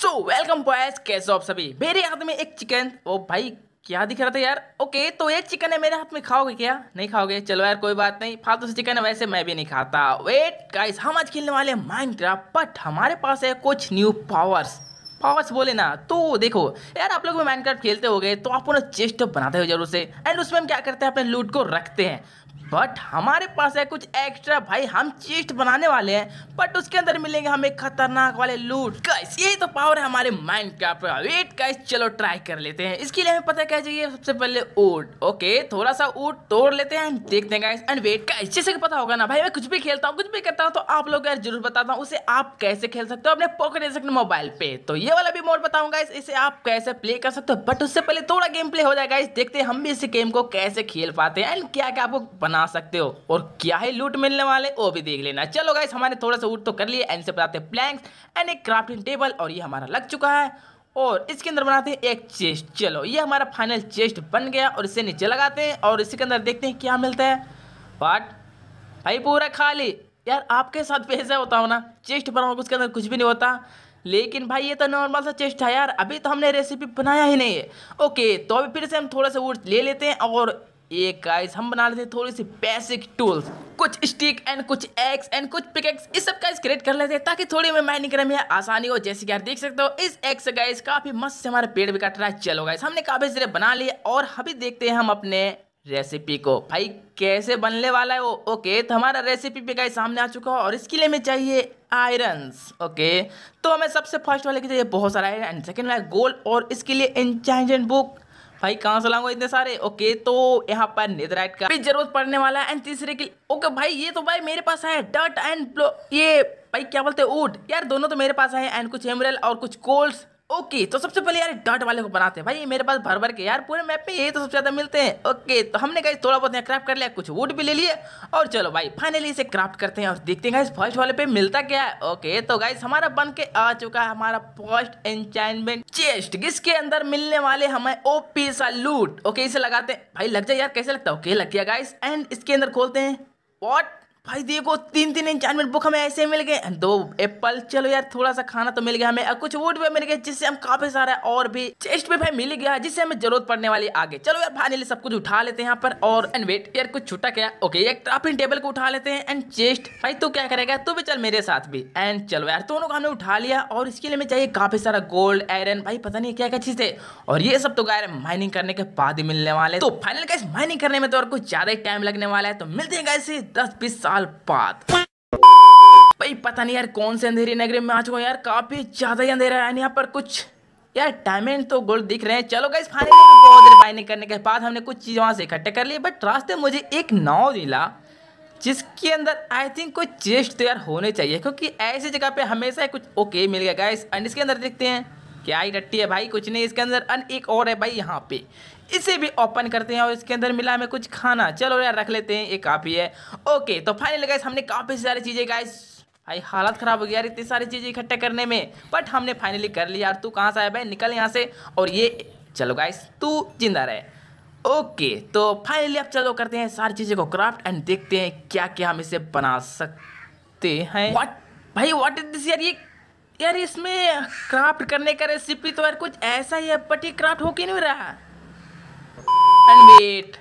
so welcome boys कैसे हो आप सभी मेरे हाथ में एक चिकन ओ भाई क्या दिख रहा था यार ओके तो ये चिकन है मेरे हाथ में खाओगे क्या नहीं खाओगे चलो यार कोई बात नहीं फालतू से चिकन है वैसे मैं भी नहीं खाता वेट गाइस हम आज खेलने वाले माइनक्राफ्ट बट हमारे पास है कुछ न्यू पावर्स पावर्स बोले ना तो देखो यार आप लोग भी माइनक्राफ्ट खेलते हो गए तो आप ना चेस्ट बनाते हो जरूर से एंड उसमें हम क्या करते हैं अपने लूट को रखते हैं बट हमारे पास है कुछ एक्स्ट्रा भाई हम चेस्ट बनाने वाले हैं बट उसके अंदर मिलेंगे हमें खतरनाक वाले लूट गाइस यही तो पावर है हमारे माइंड का वेट गाइस चलो ट्राई कर लेते हैं इसके लिए हमें पता क्या चाहिए सबसे पहले ऊट ओके थोड़ा सा ऊट तोड़ लेते हैं देखते हैं गाइस एंड वेट गाइस जैसे कि पता होगा ना भाई मैं कुछ भी खेलता हूँ कुछ भी करता हूँ तो आप लोग यार जरूर बताता हूँ उसे आप कैसे खेल सकते हो अपने पॉकेट सकते मोबाइल पे तो ये वाला भी मोड बताऊंगा इसे आप कैसे प्ले कर सकते हो बट उससे पहले थोड़ा गेम प्ले हो जाएगा इस देखते हैं हम भी इस गेम को कैसे खेल पाते हैं एंड क्या क्या आपको बना सकते हो और क्या है लूट मिलने वाले वो भी देख लेना चलो गाइस हमारे थोड़ा सा ऊट तो कर लिए एंड से बनाते हैं प्लैंक्स एंड एक क्राफ्टिंग टेबल और ये हमारा लग चुका है और इसके अंदर बनाते हैं एक चेस्ट चलो ये हमारा फाइनल चेस्ट बन गया और इसे नीचे लगाते हैं और इसके अंदर देखते हैं क्या मिलता है बट भाई पूरा खाली यार आपके साथ पैसा होता हो ना चेस्ट बनाओगे उसके अंदर कुछ भी नहीं होता लेकिन भाई ये तो नॉर्मल सा चेस्ट है यार अभी तो हमने रेसिपी बनाया ही नहीं है ओके तो अभी फिर से हम थोड़ा सा वुड ले लेते हैं और एक गाइस हम बना लेते हैं थोड़ी सी बेसिक टूल्स कुछ स्टिक एंड कुछ एक्स एंड कुछ पिकेक्स इस सब का क्रिएट कर लेते हैं ताकि थोड़ी में माइनिंग करने में आसानी हो जैसे कि यार देख सकते हो इस एक्स गाइस काफ़ी मस्त से हमारा पेड़ भी कट रहा है चलो गाइस हमने काफ़ी सारे बना लिए और अभी देखते हैं हम अपने रेसिपी को भाई कैसे बनने वाला है वो ओके तो हमारा रेसिपी पे गाइस सामने आ चुका है और इसके लिए हमें चाहिए आयरन ओके तो हमें सबसे फर्स्ट वाले की चाहिए बहुत सारा आयरन एंड सेकेंड वाला गोल्ड और इसके लिए इंचाइजेंट बुक भाई कहाँ से लाऊंगा इतने सारे ओके तो यहाँ पर नेदराइट का भी जरूरत पड़ने वाला है एंड तीसरे के ओके भाई ये तो भाई मेरे पास है डट एंड ये भाई क्या बोलते हैं ऊट यार दोनों तो मेरे पास है एंड कुछ हेमरल और कुछ कोल्ड्स ओके तो सबसे पहले यार डॉट वाले को बनाते हैं भाई मेरे पास भर भर के यार पूरे मैप में यही तो सबसे ज़्यादा मिलते हैं ओके तो हमने गाइस थोड़ा बहुत यहाँ क्राफ्ट कर लिया कुछ वुड भी ले लिए और चलो भाई फाइनली इसे क्राफ्ट करते हैं और देखते हैं गाइस फर्स्ट वाले पे मिलता क्या है ओके तो गाइस हमारा बन के आ चुका है हमारा फर्स्ट एंचाइनमेंट चेस्ट जिसके अंदर मिलने वाले हमें ओपी सा लूट ओके इसे लगाते हैं भाई लग जाए यार कैसे लगता है ओके लग गया गाइस एंड इसके अंदर खोलते हैं वॉट भाई देखो तीन तीन इंचानमेंट बुक हमें ऐसे मिल गए दो एप्पल चलो यार थोड़ा सा खाना तो मिल गया हमें कुछ वुड भी मिल गए जिससे हम काफी सारा और भी चेस्ट भी भाई मिल गया जिससे हमें जरूरत पड़ने वाली आगे चलो यार फाइनली सब कुछ उठा लेते हैं यहाँ पर और एंड वेट यार कुछ छुटा क्या ओके एक ट्राफिन टेबल को उठा लेते हैं एंड चेस्ट भाई तू क्या करेगा तू भी चल मेरे साथ भी एंड चलो यार दोनों को हमने उठा लिया और इसके लिए हमें चाहिए काफी सारा गोल्ड आयरन भाई पता नहीं क्या क्या चीज है और ये सब तो गायर माइनिंग करने के बाद ही मिलने वाले तो फाइनल गैस माइनिंग करने में तो और कुछ ज्यादा ही टाइम लगने वाला है तो मिलते हैं गैस दस बीस साल साल बाद भाई पता नहीं यार कौन से अंधेरी नगरी में आ चुका यार काफी ज्यादा ही अंधेरा है यहाँ पर कुछ यार डायमंड तो गोल्ड दिख रहे हैं चलो गाइस फाइनली बहुत देर बाइनिंग करने के बाद हमने कुछ चीज़ वहाँ से इकट्ठे कर लिए बट रास्ते मुझे एक नाव मिला जिसके अंदर आई थिंक कोई चेस्ट तो यार होने चाहिए क्योंकि ऐसी जगह पे हमेशा कुछ ओके मिल गया गाइस एंड इसके अंदर देखते हैं क्या ही रट्टी है भाई कुछ नहीं इसके अंदर अन एक और है भाई यहाँ पे इसे भी ओपन करते हैं और इसके अंदर मिला हमें कुछ खाना चलो यार रख लेते हैं ये काफ़ी है ओके तो फाइनल गाइस हमने काफ़ी सारी चीज़ें गाइस भाई हालत ख़राब हो गया यार इतनी सारी चीज़ें इकट्ठे करने में बट हमने फाइनली कर लिया यार तू कहाँ से आया भाई निकल यहाँ से और ये चलो गाइस तू जिंदा रहे ओके तो फाइनली अब चलो करते हैं सारी चीज़ें को क्राफ्ट एंड देखते हैं क्या क्या हम इसे बना सकते हैं वाट भाई व्हाट इज दिस यार ये यार इसमें क्राफ्ट करने का रेसिपी तो यार कुछ ऐसा ही है बट ये क्राफ्ट हो के नहीं रहा वेट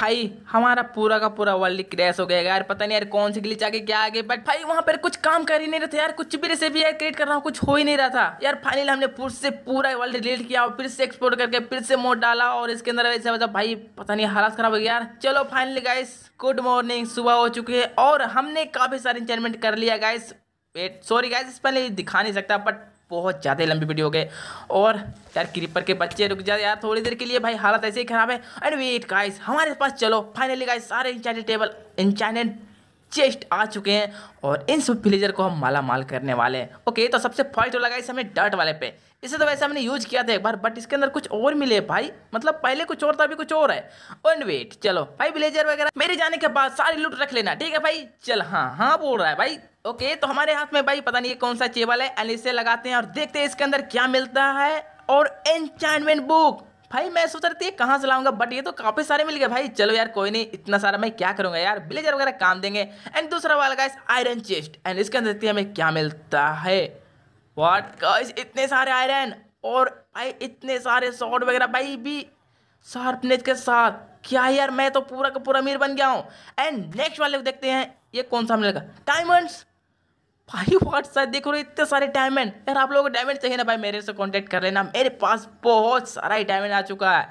भाई हमारा पूरा का पूरा वर्ल्ड क्रैश हो गया यार पता नहीं यार कौन सी गिलीच आगे क्या आगे बट भाई वहाँ पर कुछ काम कर ही नहीं रहा था यार कुछ भी रेसिपी यार क्रिएट कर रहा हूँ कुछ हो ही नहीं रहा था यार फाइनल हमने फिर से पूरा वर्ल्ड डिलीट किया और फिर से एक्सप्लोर करके फिर से मोड डाला और इसके अंदर वैसे मतलब भाई पता नहीं हालात खराब हो गया यार चलो फाइनली गाइस गुड मॉर्निंग सुबह हो चुकी है और हमने काफ़ी सारे इंजॉयमेंट कर लिया गाइस वेट सॉरी गाइज इस पहले दिखा नहीं सकता बट बहुत ज़्यादा लंबी वीडियो हो गए और यार क्रीपर के बच्चे रुक जाए यार थोड़ी देर के लिए भाई हालत ऐसे ही खराब है एंड वेट गाइस हमारे पास चलो फाइनली गाइस सारे इंचाइडेड टेबल चेस्ट आ चुके हैं और इन सब फिलेजर को हम माला माल करने वाले हैं ओके तो सबसे फर्स्ट वाला गाइस हमें डर्ट वाले पे इसे तो वैसे हमने यूज किया था एक बार बट इसके अंदर कुछ और मिले भाई मतलब पहले कुछ और था अभी कुछ और है एंड वेट चलो भाई विलेजर वगैरह मेरे जाने के बाद सारी लूट रख लेना ठीक है भाई चल हाँ हाँ बोल रहा है भाई ओके तो हमारे हाथ में भाई पता नहीं कौन सा चेबल है एंड इसे लगाते हैं और देखते हैं इसके अंदर क्या मिलता है और एनचाइनमेंट बुक भाई मैं सोच रही थी कहाँ से लाऊंगा बट ये तो काफ़ी सारे मिल गए भाई चलो यार कोई नहीं इतना सारा मैं क्या करूंगा यार ब्लेजर वगैरह काम देंगे एंड दूसरा वाला गाइस आयरन चेस्ट एंड इसके अंदर देखते हमें क्या मिलता है वॉट गाइस इतने सारे आयरन और भाई इतने सारे शॉर्ट वगैरह भाई भी शार्पनेस के साथ क्या यार मैं तो पूरा का पूरा अमीर बन गया हूँ एंड नेक्स्ट वाले को देखते हैं ये कौन सा मिलेगा डायमंड्स भाई व्हाट सर देखो रहे इतने सारे डायमंड यार आप लोगों को डायमंड चाहिए ना भाई मेरे से कांटेक्ट कर लेना मेरे पास बहुत सारा ही डायमंड आ चुका है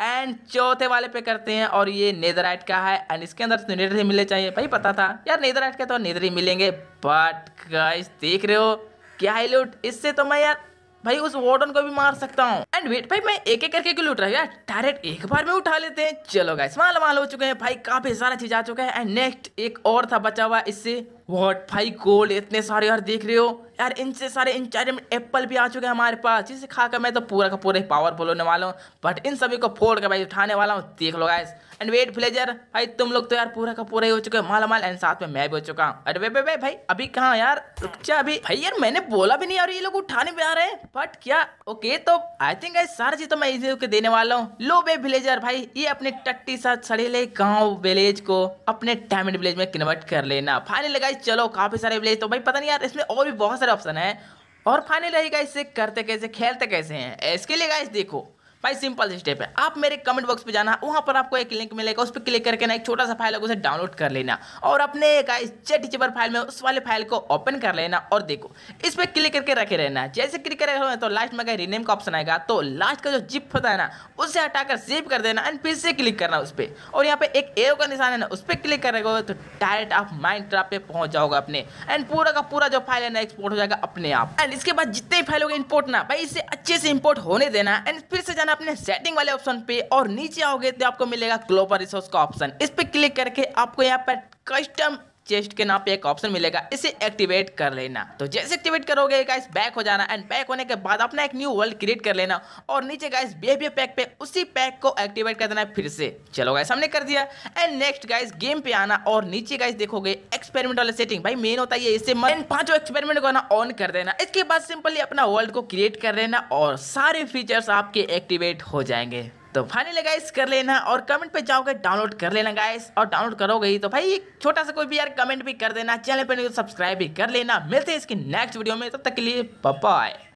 एंड चौथे वाले पे करते हैं और ये नेदराइट का है एंड इसके अंदर तो नेदर ही मिले चाहिए भाई पता था यार नेदराइट के तो नेदर ही मिलेंगे बट गाइस देख रहे हो क्या है लूट इससे तो मैं यार भाई उस वार्डन को भी मार सकता हूँ एंड वेट भाई मैं एक एक करके क्यों लूट रहा हूँ यार डायरेक्ट एक बार में उठा लेते हैं चलो गाइस माल माल हो चुके हैं भाई काफी सारा चीज आ चुका है एंड नेक्स्ट एक और था बचा हुआ इससे व्हाट भाई गोल्ड इतने सारे यार देख रहे हो यार इनसे सारे इन चारे एप्पल भी आ चुके हैं हमारे पास जिसे खाकर मैं तो पूरा का पूरा पावरफुल होने वाला हूँ बट इन सभी को फोड़ कर भाई उठाने वाला हूँ देख लो गाइस एंड वेट फ्लेजर भाई तुम लोग तो यार पूरा का पूरा ही हो चुके हो माला माल एंड साथ में मैं भी हो चुका हूँ अरे वे भाई भाई अभी कहाँ यार रुकचा अभी भाई यार मैंने बोला भी नहीं और ये लोग उठाने भी आ रहे हैं बट क्या ओके तो आई थिंक गाइस सारा चीज तो मैं इजी होकर देने वाला हूँ लो बे फ्लेजर भाई ये अपने टट्टी साथ सड़े ले गाँव विलेज को अपने डायमंड विलेज में कन्वर्ट कर लेना फाइनल गाइस चलो काफ़ी सारे विलेज तो भाई पता नहीं यार इसमें और भी बहुत सारे ऑप्शन है और फाइनल रहेगा इससे करते कैसे खेलते कैसे हैं इसके लिए गाइस देखो भाई सिंपल स्टेप है आप मेरे कमेंट बॉक्स पे जाना वहाँ पर आपको एक लिंक मिलेगा उस पर क्लिक करके ना एक छोटा सा फाइल होगा उसे डाउनलोड कर लेना और अपने चेट चिपर फाइल में उस वाले फाइल को ओपन कर लेना और देखो इस पर क्लिक करके रखे रहना जैसे क्लिक करेगा तो लास्ट में रीनेम का ऑप्शन आएगा तो लास्ट का जो जिप होता है ना उसे हटाकर सेव कर देना एंड फिर से क्लिक करना उस पर और यहाँ पे एक ए का निशान है ना उस पर क्लिक करेगा तो डायरेक्ट आप माइंड ट्राफ पे पहुंच जाओगे अपने एंड पूरा का पूरा जो फाइल है ना एक्सपोर्ट हो जाएगा अपने आप एंड इसके बाद जितने फाइल हो गए इंपोर्ट ना भाई इसे अच्छे से इम्पोर्ट होने देना एंड फिर से जाना जाना अपने सेटिंग वाले ऑप्शन पे और नीचे आओगे तो आपको मिलेगा ग्लोबल रिसोर्स का ऑप्शन इस पर क्लिक करके आपको यहाँ पर कस्टम चेस्ट के नाम पे एक ऑप्शन मिलेगा इसे एक्टिवेट कर लेना तो जैसे एक्टिवेट करोगे गाइस बैक हो जाना एंड बैक होने के बाद अपना एक न्यू वर्ल्ड क्रिएट कर लेना और नीचे गाइस बिहेवियर पैक पे उसी पैक को एक्टिवेट कर देना है फिर से चलो गाइस हमने कर दिया एंड नेक्स्ट गाइस गेम पे आना और नीचे गाइस देखोगे एक्सपेरिमेंट वाले सेटिंग भाई मेन होता है इससे मन पांचों एक्सपेरिमेंट को ना ऑन कर देना इसके बाद सिंपली अपना वर्ल्ड को क्रिएट कर लेना और सारे फीचर्स आपके एक्टिवेट हो जाएंगे तो फाइनली गाइस कर लेना और कमेंट पे जाओगे डाउनलोड कर लेना गाइस और डाउनलोड करोगे तो भाई छोटा सा कोई भी यार कमेंट भी कर देना चैनल पर नहीं तो सब्सक्राइब भी कर लेना मिलते हैं इसकी नेक्स्ट वीडियो में तब तो तक के लिए पपाए